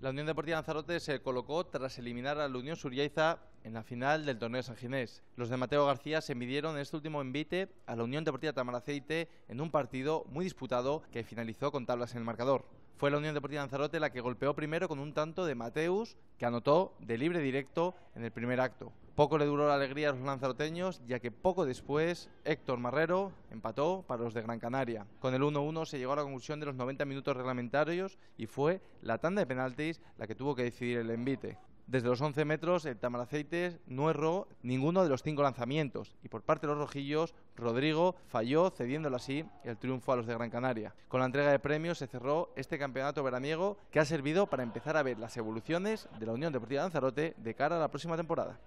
La Unión Deportiva Lanzarote se colocó tras eliminar a la Unión Suriaiza en la final del torneo San Ginés. Los de Mateo García se midieron en este último envite a la Unión Deportiva Tamaraceite en un partido muy disputado que finalizó con tablas en el marcador. Fue la Unión Deportiva Lanzarote la que golpeó primero con un tanto de Mateus, que anotó de libre directo en el primer acto. Poco le duró la alegría a los lanzaroteños, ya que poco después Héctor Marrero empató para los de Gran Canaria. Con el 1-1 se llegó a la conclusión de los 90 minutos reglamentarios y fue la tanda de penaltis la que tuvo que decidir el envite. Desde los 11 metros, el Tamaraceites no erró ninguno de los cinco lanzamientos y por parte de los rojillos, Rodrigo falló cediéndole así el triunfo a los de Gran Canaria. Con la entrega de premios se cerró este campeonato veraniego que ha servido para empezar a ver las evoluciones de la Unión Deportiva Lanzarote de cara a la próxima temporada.